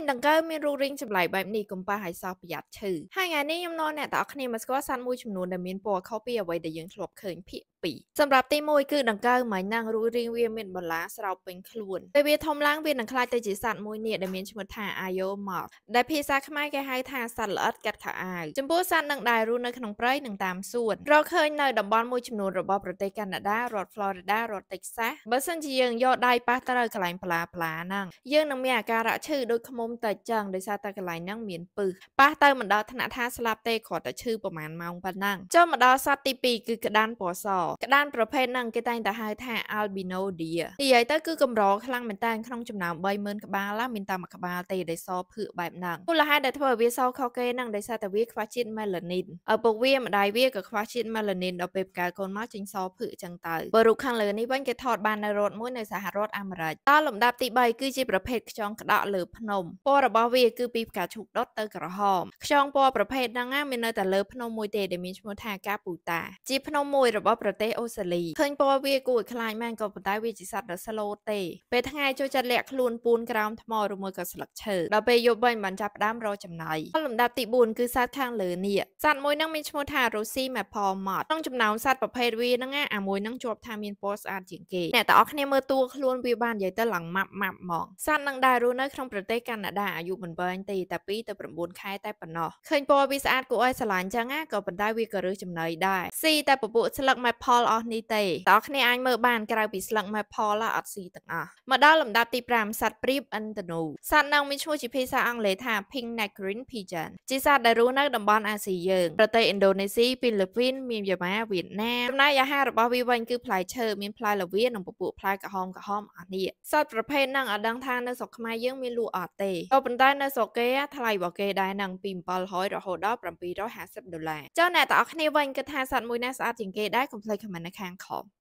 ញដង្កូវមានរូបរាងចម្លែកបែបនេះកុំប៉ះឲ្យសោះប្រយ័ត្នឈឺហើយថ្ងៃនេះខ្ញុំនាំអ្នកទាំងអស់គ្នាមកស្គាល់សត្វមួយចំនួនដែលមានពណ៌ខុសពីអ្វីដែលយើងធ្លាប់ឃើញភាគ2សម្រាប់ទី1គឺដង្កូវម៉ៃណាំងរួចរាងវាមានបន្លាស្រោបពេញខ្លួនពេលវាធំឡើងវានឹងក្លាយទៅជាសត្វមួយនេះដែលមានឈ្មោះថាអាយ៉ូម៉លដែលភាសា ខ្មែរគេហៅថាសត្វល្អិតកាត់ខោអាវចំពោះសត្វនឹងដែលរស់នៅក្នុងព្រៃនិងតាមសួនរកឃើញនៅតំបន់មួយចំនួនរបស់ប្រទេសកាណាដារដ្ឋ Florida រដ្ឋ Texas បើសិនជាយើងយកដៃប៉ះទៅកន្លែងផ្លាផ្លាហ្នឹងយើងនឹងមានអាការៈឈឺដូចខ្មុំតែចឹងដោយសារតែកន្លែងហ្នឹងមានពឹសប៉ះទៅមិនដល់ថ្នាក់ថាស្លាប់ទេគ្រាន់តែឈឺប្រហែលម៉ោងប៉ុណ្ណឹងចុះមកដល់សត្វទី2គឺក្តានពណ៌សក្តានប្រភេទហ្នឹងគេតែងតែហៅថា albino deer និយាយទៅគឺកម្រខ្លាំងមែនតើក្នុងចំណោម30000ក្បាលមានតែមួយក្បាលទេដែលសភឿបែបហ្នឹងមូលហេតុដែលធ្វើឲ្យវាសខុសគេហ្នឹងដោយសារតែវាខ្វះជាតិ melanin ឪពុកវាម្ដាយវាក៏ខ្វះជាតិ melanin ដល់ពេលបង្កើតកូនមកចេញសភឿចឹងទៅបើរូបខាងលើនេះវិញគេថតបាននៅរដ្ឋមួយនៅសហរដ្ឋអាមេរិកតលំដាប់ទី3គឺជាប្រភេទខ្យងក្តក់លើភ្នំពណ៌របស់វាគឺពីផ្កាឈូកដុតទៅក្រហមខ្យងពណ៌ប្រភេទហ្នឹងមាននៅតែលើភ្នំមួយទេដែលមានឈ្មោះថាកាពូតាជាភ្នំមួយរបស់ប្រទេសទេសអូស្ត្រាលីឃើញពណ៌វាគួរឲ្យខ្លាចមែនក៏ប៉ុន្តែវាជាសត្វដ៏ស្លូតទេពេលថ្ងៃចូលចិត្តលាក់ខ្លួនពូនក្រោមថ្មឬមួយក៏ស្លឹកឈើដល់ពេលយប់វិញបានចាប់ផ្ដើមរកចំណីលំដាប់ទី4គឺសត្វខាងលើនេះសត្វមួយហ្នឹងមានឈ្មោះថា Rosie Maple Moth ក្នុងចំណោមសត្វប្រភេទវាហ្នឹងអាមួយហ្នឹងជាប់ថាមានពណ៌ស្អាតជាងគេអ្នកទាំងអស់គ្នាមើលតួខ្លួនវាបាននិយាយទៅឡើងម៉ាប់ម៉ាប់ហ្មងសត្វនឹងដែររស់នៅក្នុងប្រទេសកាណាដាអាយុមិនវែងទេតែ2ទៅ9ខែតែប៉ុណ្ណោះឃើញពណ៌វាស្អាតគួរឲ្យស្រឡាញ់ចឹងណាក៏ប៉ុន្តែវាក៏រើសចំណីដែរស៊ីតែពពួកស្លឹក Maple ផលអស់នេះទេតោះគ្នាអាចមើលបានក្រៅពីស្លឹក maple អត់ស៊ីទាំងអស់មកដល់លំដាប់ទី5សត្វព្រាបឥន្ទនូសត្វនឹងមានឈ្មោះជាភាសាអង់គ្លេសថា Pink Neck Green Pigeon ជាសត្វដែលរស់នៅតំបន់អាស៊ីយើងប្រទេសឥណ្ឌូនេស៊ីហ្វីលីពីនមានយ៉ាម៉ាវៀតណាមចំណែកអាហាររបស់វាវិញគឺផ្លែឈើមានផ្លែល្វានិងពពួកផ្លែក្រហមក្រហមអស់នេះសត្វប្រភេទនឹងអត់ដឹងថានៅស្រុកខ្មែរយើងមានលក់អត់ទេក៏ប៉ុន្តែនៅស្រុកគេថ្លៃរបស់គេដែរនឹងពី700រហូតដល់750ដុល្លារចុះអ្នកទាំងអស់គ្នាវិញគិតថាសត្វមួយណាស្អាតជាងគេដែរកុំភ្លេច去咁樣咧 can call。